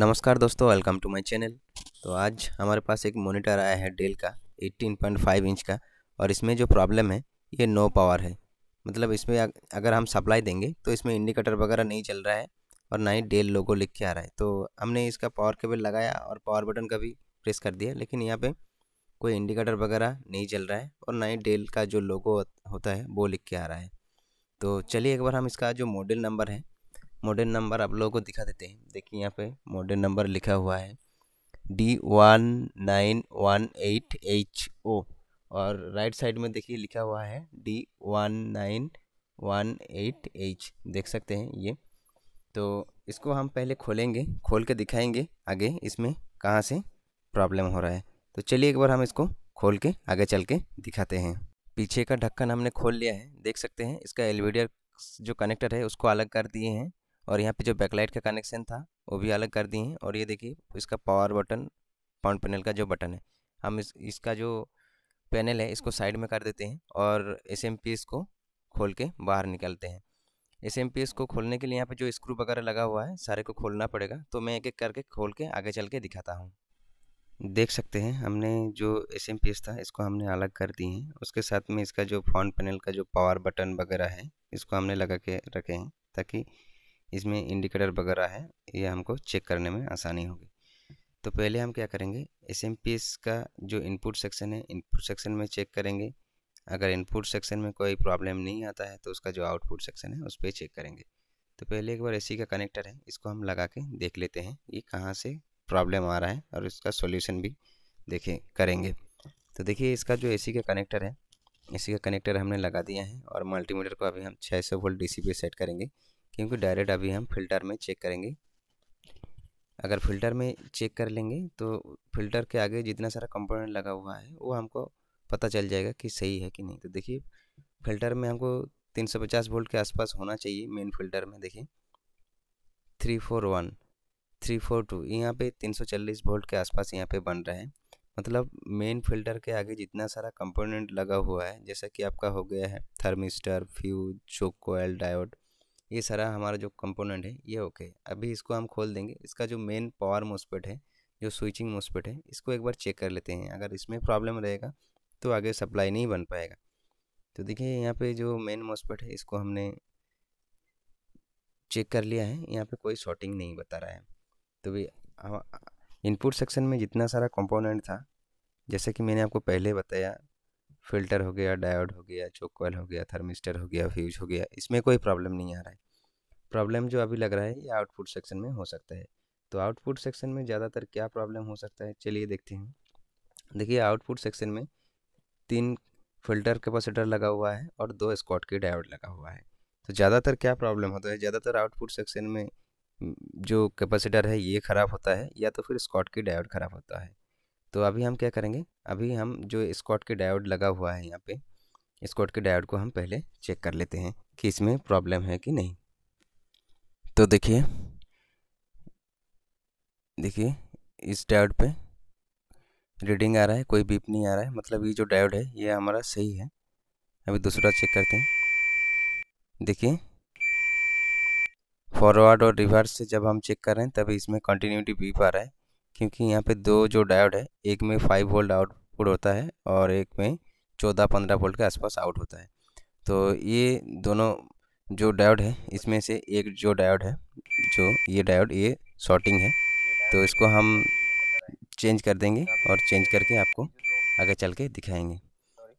नमस्कार दोस्तों welcome to my channel तो आज हमारे पास एक मॉनिटर आया है डेल का 18.5 इंच का और इसमें जो प्रॉब्लम है ये नो पावर है मतलब इसमें अगर हम सप्लाई देंगे तो इसमें इंडिकेटर वगैरह नहीं चल रहा है और ना ही डेल लोगो लिख के आ रहा है तो हमने इसका पावर केबल लगाया और पावर बटन का भी प्रेस कर दिया लेकिन यहाँ पर कोई इंडिकेटर वगैरह नहीं चल रहा है और ना ही डेल का जो लोगो होता है वो लिख के आ रहा है तो चलिए एक बार हम इसका जो मॉडल नंबर है मॉडल नंबर आप लोगों को दिखा देते हैं देखिए यहाँ पे मॉडल नंबर लिखा हुआ है D one nine one eight H O और राइट साइड में देखिए लिखा हुआ है D one nine one eight H देख सकते हैं ये तो इसको हम पहले खोलेंगे खोल के दिखाएंगे आगे इसमें कहाँ से प्रॉब्लम हो रहा है तो चलिए एक बार हम इसको खोल के आगे चल के दिखाते हैं पीछे का ढक्कन हमने खोल लिया है देख सकते हैं इसका एलवीडीआर जो कनेक्टर है उसको अलग कर दिए हैं और यहाँ पे जो बैकलाइट का कनेक्शन था वो भी अलग कर दिए हैं और ये देखिए इसका पावर बटन पाउंड पैनल का जो बटन है हम इस इसका जो पैनल है इसको साइड में कर देते हैं और एस एम पी एस को खोल के बाहर निकलते हैं एस एम पी एस को खोलने के लिए यहाँ पे जो स्क्रू वगैरह लगा हुआ है सारे को खोलना पड़ेगा तो मैं एक एक करके खोल के आगे चल के दिखाता हूँ देख सकते हैं हमने जो एस एम पी एस था इसको हमने अलग कर दिए हैं उसके साथ में इसका जो फ्रंट पैनल का जो पावर बटन वगैरह है इसको हमने लगा के रखे हैं ताकि इसमें इंडिकेटर वगैरह है ये हमको चेक करने में आसानी होगी तो पहले हम क्या करेंगे एस का जो इनपुट सेक्शन है इनपुट सेक्शन में चेक करेंगे अगर इनपुट सेक्शन में कोई प्रॉब्लम नहीं आता है तो उसका जो आउटपुट सेक्शन है उस पर चेक करेंगे तो पहले एक बार सी का कनेक्टर है इसको हम लगा के देख लेते हैं ये कहाँ से प्रॉब्लम आ रहा है और इसका सॉल्यूशन भी देखें करेंगे तो देखिए इसका जो एसी का कनेक्टर है एसी का कनेक्टर हमने लगा दिया है और मल्टीमीटर को अभी हम 600 वोल्ट डीसी पे सेट करेंगे क्योंकि डायरेक्ट अभी हम फिल्टर में चेक करेंगे अगर फिल्टर में चेक कर लेंगे तो फिल्टर के आगे जितना सारा कंपोनेंट लगा हुआ है वो हमको पता चल जाएगा कि सही है कि नहीं तो देखिए फिल्टर में हमको 350 वोल्ट के आसपास होना चाहिए मेन फिल्टर में देखिए 341 342 यहाँ पे 340 वोल्ट के आसपास यहाँ पे बन रहा है मतलब मेन फिल्टर के आगे जितना सारा कंपोनेंट लगा हुआ है जैसा कि आपका हो गया है थर्मिस्टर फ्यूज चोकोल डायोड ये सारा हमारा जो कंपोनेंट है ये ओके अभी इसको हम खोल देंगे इसका जो मेन पावर मोसपेट है जो स्विचिंग मोसपेट है इसको एक बार चेक कर लेते हैं अगर इसमें प्रॉब्लम रहेगा तो आगे सप्लाई नहीं बन पाएगा तो देखिए यहाँ पे जो मेन मोसपेट है इसको हमने चेक कर लिया है यहाँ पे कोई शॉर्टिंग नहीं बता रहा है तो भी इनपुट सेक्शन में जितना सारा कंपोनेंट था जैसे कि मैंने आपको पहले बताया फिल्टर हो गया डायोड हो गया चोक कोयल हो गया थर्मिस्टर हो गया फ्यूज हो गया इसमें कोई प्रॉब्लम नहीं आ रहा है प्रॉब्लम जो अभी लग रहा है ये आउटपुट सेक्शन में हो सकता है तो आउटपुट सेक्शन में ज़्यादातर क्या प्रॉब्लम हो सकता है चलिए देखते हैं देखिए आउटपुट सेक्शन में तीन फिल्टर कैपेसिटर लगा हुआ है और दो स्कॉट की डायोड लगा हुआ है तो ज़्यादातर क्या प्रॉब्लम होता है ज़्यादातर आउटपुट सेक्शन में जो कैपेसिटर है ये ख़राब होता है या तो फिर स्कॉट की डायोड ख़राब होता है तो अभी हम क्या करेंगे अभी हम जो स्कॉट के डायोड लगा हुआ है यहाँ पे स्कॉट के डायोड को हम पहले चेक कर लेते हैं कि इसमें प्रॉब्लम है कि नहीं तो देखिए देखिए इस डायोड पे रीडिंग आ रहा है कोई बीप नहीं आ रहा है मतलब ये जो डायोड है ये हमारा सही है अभी दूसरा चेक करते हैं देखिए फॉरवर्ड और रिवर्स से जब हम चेक कर रहे हैं तभी इसमें कंटिन्यूटी बीप आ रहा है क्योंकि यहाँ पे दो जो डायोड है एक में फाइव वोल्ट आउटपुट होता है और एक में चौदह पंद्रह वोल्ट के आसपास आउट होता है तो ये दोनों जो डायोड है इसमें से एक जो डायोड है जो ये डायोड ये शॉर्टिंग है तो इसको हम चेंज कर देंगे और चेंज करके आपको आगे चल के दिखाएंगे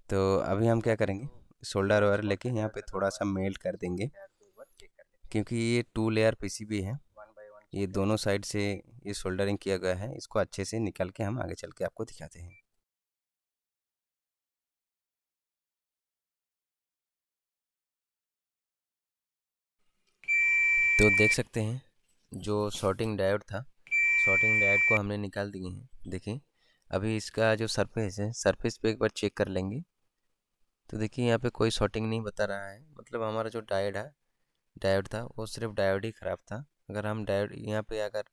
तो अभी हम क्या करेंगे शोल्डर वायर लेके यहाँ पे थोड़ा सा मेल्ट कर देंगे क्योंकि ये टू लेयर पीसीबी है ये दोनों साइड से ये सोल्डरिंग किया गया है इसको अच्छे से निकाल के हम आगे चल के आपको दिखाते हैं तो देख सकते हैं जो शॉर्टिंग डायोड था शॉर्टिंग डायोड को हमने निकाल दिए हैं देखिए अभी इसका जो सरफेस है सरफेस पे एक बार चेक कर लेंगे तो देखिए यहाँ पे कोई शॉर्टिंग नहीं बता रहा है मतलब हमारा जो डायोड है डायोड था वो सिर्फ डायोड ही ख़राब था अगर हम डायोड यहाँ पे अगर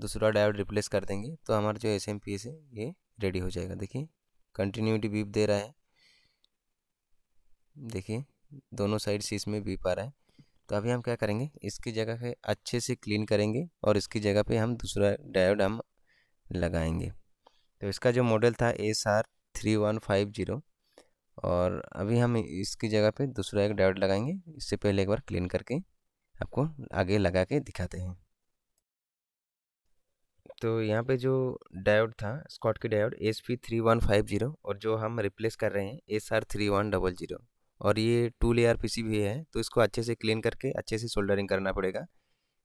दूसरा डायोड रिप्लेस कर देंगे तो हमारा जो एस एम पी एस है ये रेडी हो जाएगा देखिए कंटिन्यूटी बीप दे रहा है देखिए दोनों साइड से इसमें बीप आ रहा है तो अभी हम क्या करेंगे इसकी जगह पे अच्छे से क्लीन करेंगे और इसकी जगह पे हम दूसरा डायोड हम लगाएंगे तो इसका जो मॉडल था S R three one five zero और अभी हम इसकी जगह पे दूसरा एक डायोड लगाएंगे इससे पहले एक बार क्लीन करके आपको आगे लगा के दिखाते हैं तो यहाँ पे जो डायोड था Schottky diode S P three one five zero और जो हम रिप्लेस कर रहे हैं S R three one double zero और ये टू लेयर पी भी है तो इसको अच्छे से क्लीन करके अच्छे से सोल्डरिंग करना पड़ेगा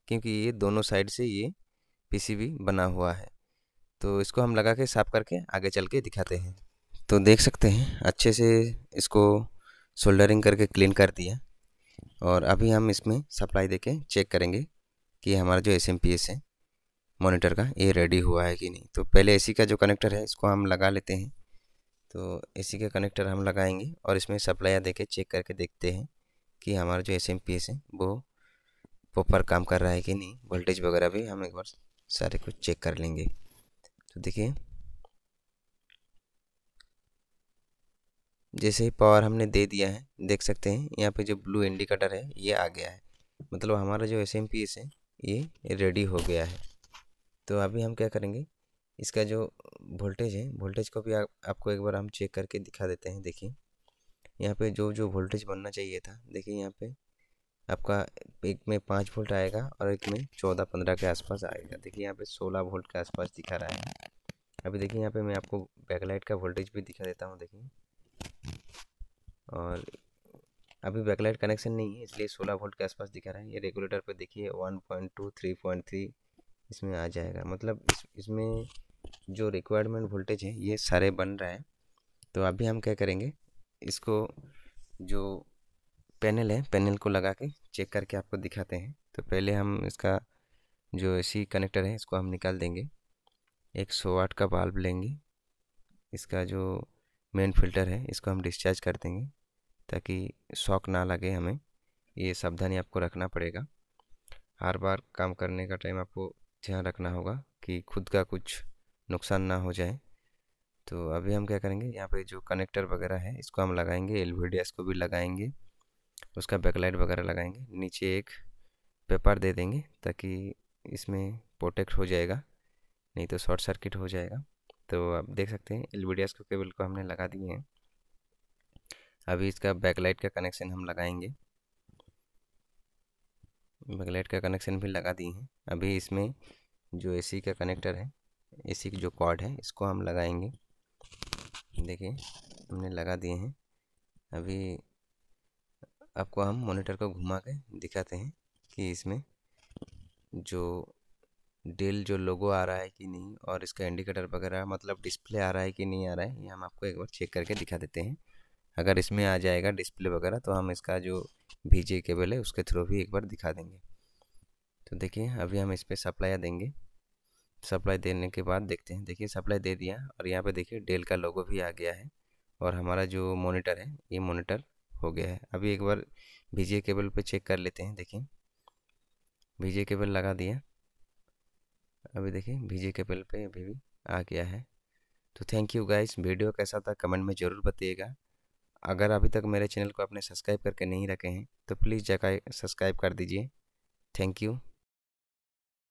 क्योंकि ये दोनों साइड से ये पीसीबी बना हुआ है तो इसको हम लगा के साफ करके आगे चल के दिखाते हैं तो देख सकते हैं अच्छे से इसको सोल्डरिंग करके क्लीन कर दिया और अभी हम इसमें सप्लाई देके चेक करेंगे कि हमारा जो एस एम है मॉनिटर का ये रेडी हुआ है कि नहीं तो पहले एसी का जो कनेक्टर है इसको हम लगा लेते हैं तो एसी का कनेक्टर हम लगाएंगे और इसमें दे देके चेक करके देखते हैं कि हमारा जो एस है वो प्रॉपर काम कर रहा है कि नहीं वोल्टेज वगैरह भी हम एक बार सारे कुछ चेक कर लेंगे तो देखिए जैसे ही पावर हमने दे दिया है देख सकते हैं यहाँ पे जो ब्लू इंडिकेटर है ये आ गया है मतलब हमारा जो एस एम पी एस है ये रेडी हो गया है तो अभी हम क्या करेंगे इसका जो वोल्टेज है वोल्टेज को भी आ, आपको एक बार हम चेक करके दिखा देते हैं देखिए यहाँ पे जो जो वोल्टेज बनना चाहिए था देखिए यहाँ पे आपका एक में पाँच वोल्ट आएगा और एक में चौदह पंद्रह के आसपास आएगा देखिए यहाँ पे सोलह वोल्ट के आसपास दिखा रहा है अभी देखिए यहाँ पे मैं आपको बैकलाइट का वोल्टेज भी दिखा देता हूँ देखिए और अभी बैकलाइट कनेक्शन नहीं है इसलिए 16 वोल्ट के आसपास दिखा रहा है ये रेगुलेटर पर देखिए 1.2 इसमें आ जाएगा मतलब इस इसमें जो रिक्वायरमेंट वोल्टेज है ये सारे बन रहा है तो अभी हम क्या करेंगे इसको जो पैनल है पैनल को लगा के चेक करके आपको दिखाते हैं तो पहले हम इसका जो ए कनेक्टर है इसको हम निकाल देंगे एक सौ वाट का बल्ब लेंगे इसका जो मेन फिल्टर है इसको हम डिस्चार्ज कर देंगे ताकि शौक ना लगे हमें ये सावधानी आपको रखना पड़ेगा हर बार काम करने का टाइम आपको ध्यान रखना होगा कि खुद का कुछ नुकसान ना हो जाए तो अभी हम क्या करेंगे यहाँ पे जो कनेक्टर वगैरह है इसको हम लगाएंगे एल को भी लगाएंगे उसका बैकलाइट वगैरह लगाएंगे नीचे एक पेपर दे देंगे ताकि इसमें प्रोटेक्ट हो जाएगा नहीं तो शॉर्ट सर्किट हो जाएगा तो आप देख सकते हैं एल को केबल को हमने लगा दिए हैं अभी इसका बैकलाइट का कनेक्शन हम लगाएंगे बैकलाइट का कनेक्शन भी लगा दिए हैं अभी इसमें जो एसी का कनेक्टर है एसी की जो कॉर्ड है इसको हम लगाएंगे देखिए हमने लगा दिए हैं अभी आपको हम मॉनिटर को घुमा के दिखाते हैं कि इसमें जो डेल जो लोगो आ रहा है कि नहीं और इसका इंडिकेटर वगैरह मतलब डिस्प्ले आ रहा है कि नहीं आ रहा है ये हम आपको एक बार चेक करके दिखा देते हैं अगर इसमें आ जाएगा डिस्प्ले वगैरह तो हम इसका जो भीजे जे केबल है उसके थ्रू भी एक बार दिखा देंगे तो देखिए अभी हम इस पर सप्लाई देंगे सप्लाई देने के बाद देखते हैं देखिए सप्लाई दे दिया और यहाँ पे देखिए डेल का लोगो भी आ गया है और हमारा जो मॉनिटर है ये मॉनिटर हो गया है अभी एक बार वी केबल पर चेक कर लेते हैं देखिए भीजे केबल लगा दिया अभी देखिए भीजे केबल पर अभी भी आ गया है तो थैंक यू गाइस वीडियो कैसा था कमेंट में ज़रूर बताइएगा अगर अभी तक मेरे चैनल को आपने सब्सक्राइब करके नहीं रखे हैं तो प्लीज़ जगह सब्सक्राइब कर दीजिए थैंक यू